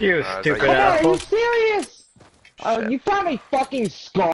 You stupid asshole. Are you serious? Oh, you found me fucking scar.